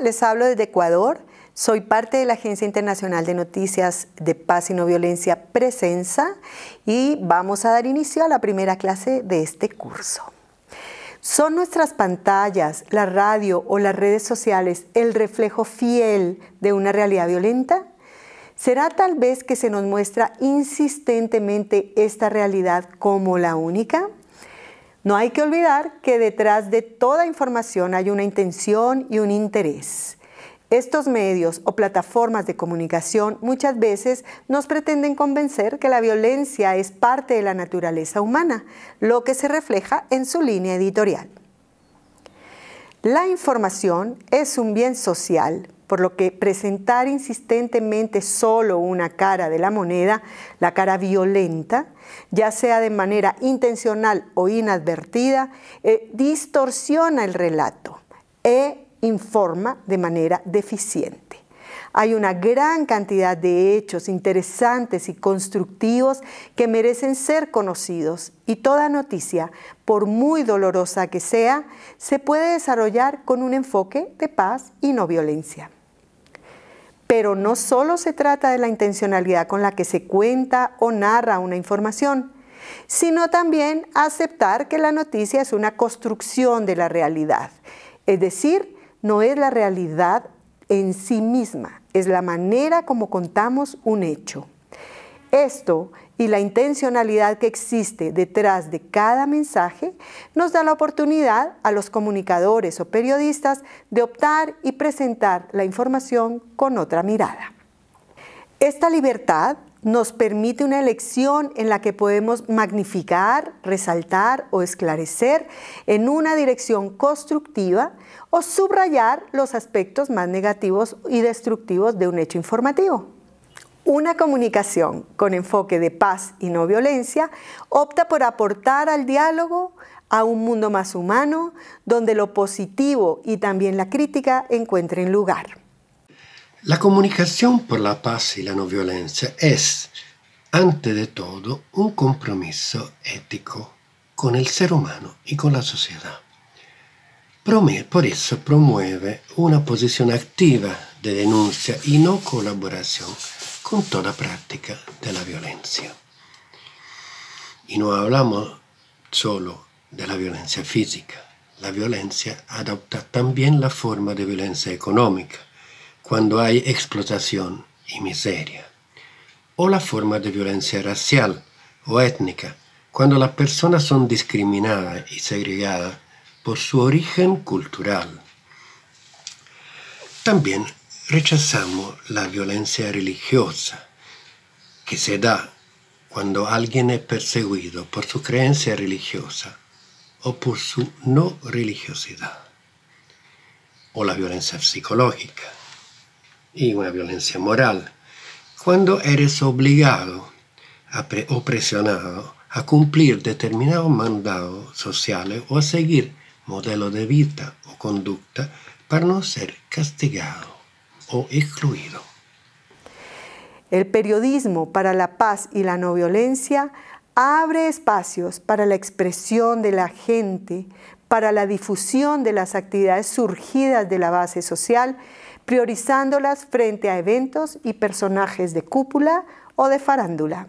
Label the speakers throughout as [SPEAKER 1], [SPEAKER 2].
[SPEAKER 1] les hablo desde Ecuador. Soy parte de la Agencia Internacional de Noticias de Paz y No Violencia Presenza y vamos a dar inicio a la primera clase de este curso. Son nuestras pantallas, la radio o las redes sociales el reflejo fiel de una realidad violenta? ¿Será tal vez que se nos muestra insistentemente esta realidad como la única? No hay que olvidar que detrás de toda información hay una intención y un interés. Estos medios o plataformas de comunicación muchas veces nos pretenden convencer que la violencia es parte de la naturaleza humana, lo que se refleja en su línea editorial. La información es un bien social, por lo que presentar insistentemente solo una cara de la moneda, la cara violenta, ya sea de manera intencional o inadvertida, eh, distorsiona el relato e informa de manera deficiente. Hay una gran cantidad de hechos interesantes y constructivos que merecen ser conocidos y toda noticia, por muy dolorosa que sea, se puede desarrollar con un enfoque de paz y no violencia. Pero no solo se trata de la intencionalidad con la que se cuenta o narra una información, sino también aceptar que la noticia es una construcción de la realidad. Es decir, no es la realidad en sí misma, es la manera como contamos un hecho. Esto y la intencionalidad que existe detrás de cada mensaje nos da la oportunidad a los comunicadores o periodistas de optar y presentar la información con otra mirada. Esta libertad nos permite una elección en la que podemos magnificar, resaltar o esclarecer en una dirección constructiva o subrayar los aspectos más negativos y destructivos de un hecho informativo. Una comunicación con enfoque de paz y no violencia opta por aportar al diálogo a un mundo más humano, donde lo positivo y también la crítica encuentren lugar.
[SPEAKER 2] La comunicación por la paz y la no violencia es, ante de todo, un compromiso ético con el ser humano y con la sociedad. Por eso promueve una posición activa de denuncia y no colaboración con toda práctica de la violencia. Y no hablamos solo de la violencia física. La violencia adopta también la forma de violencia económica, cuando hay explotación y miseria. O la forma de violencia racial o étnica, cuando las personas son discriminadas y segregadas por su origen cultural. También Rechazamos la violencia religiosa que se da cuando alguien es perseguido por su creencia religiosa o por su no religiosidad, o la violencia psicológica y una violencia moral, cuando eres obligado a o presionado a cumplir determinados mandados sociales o a seguir modelo de vida o conducta para no ser castigado excluido.
[SPEAKER 1] El periodismo para la paz y la no violencia abre espacios para la expresión de la gente, para la difusión de las actividades surgidas de la base social, priorizándolas frente a eventos y personajes de cúpula o de farándula.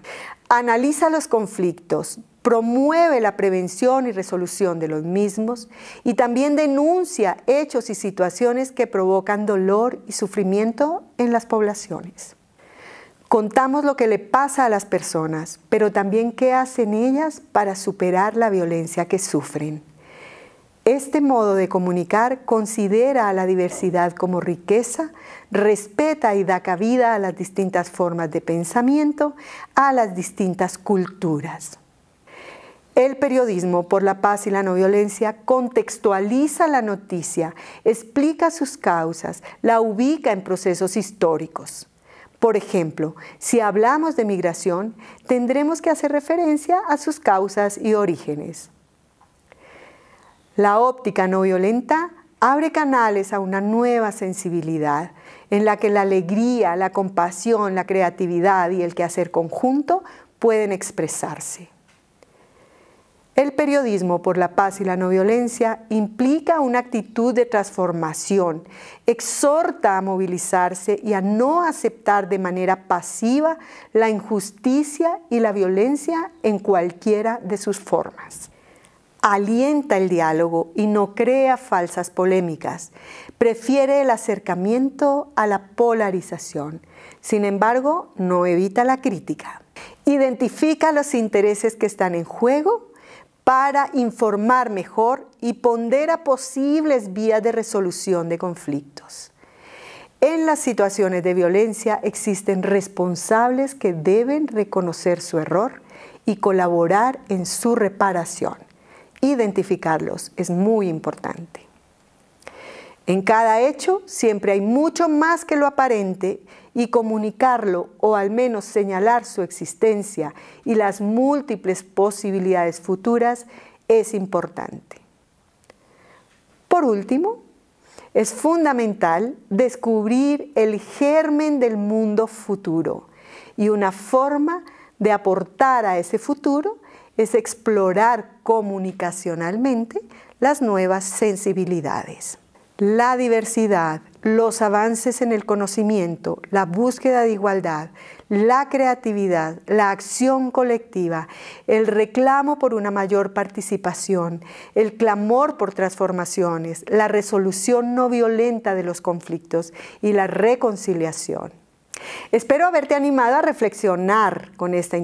[SPEAKER 1] Analiza los conflictos, promueve la prevención y resolución de los mismos y también denuncia hechos y situaciones que provocan dolor y sufrimiento en las poblaciones. Contamos lo que le pasa a las personas, pero también qué hacen ellas para superar la violencia que sufren. Este modo de comunicar considera a la diversidad como riqueza, respeta y da cabida a las distintas formas de pensamiento, a las distintas culturas. El periodismo por la paz y la no violencia contextualiza la noticia, explica sus causas, la ubica en procesos históricos. Por ejemplo, si hablamos de migración, tendremos que hacer referencia a sus causas y orígenes. La óptica no violenta abre canales a una nueva sensibilidad en la que la alegría, la compasión, la creatividad y el quehacer conjunto pueden expresarse. El periodismo por la paz y la no violencia implica una actitud de transformación, exhorta a movilizarse y a no aceptar de manera pasiva la injusticia y la violencia en cualquiera de sus formas. Alienta el diálogo y no crea falsas polémicas. Prefiere el acercamiento a la polarización. Sin embargo, no evita la crítica. Identifica los intereses que están en juego para informar mejor y ponderar posibles vías de resolución de conflictos. En las situaciones de violencia existen responsables que deben reconocer su error y colaborar en su reparación. Identificarlos es muy importante. En cada hecho siempre hay mucho más que lo aparente y comunicarlo o al menos señalar su existencia y las múltiples posibilidades futuras es importante. Por último, es fundamental descubrir el germen del mundo futuro y una forma de aportar a ese futuro es explorar comunicacionalmente las nuevas sensibilidades la diversidad, los avances en el conocimiento, la búsqueda de igualdad, la creatividad, la acción colectiva, el reclamo por una mayor participación, el clamor por transformaciones, la resolución no violenta de los conflictos y la reconciliación. Espero haberte animado a reflexionar con esta introducción.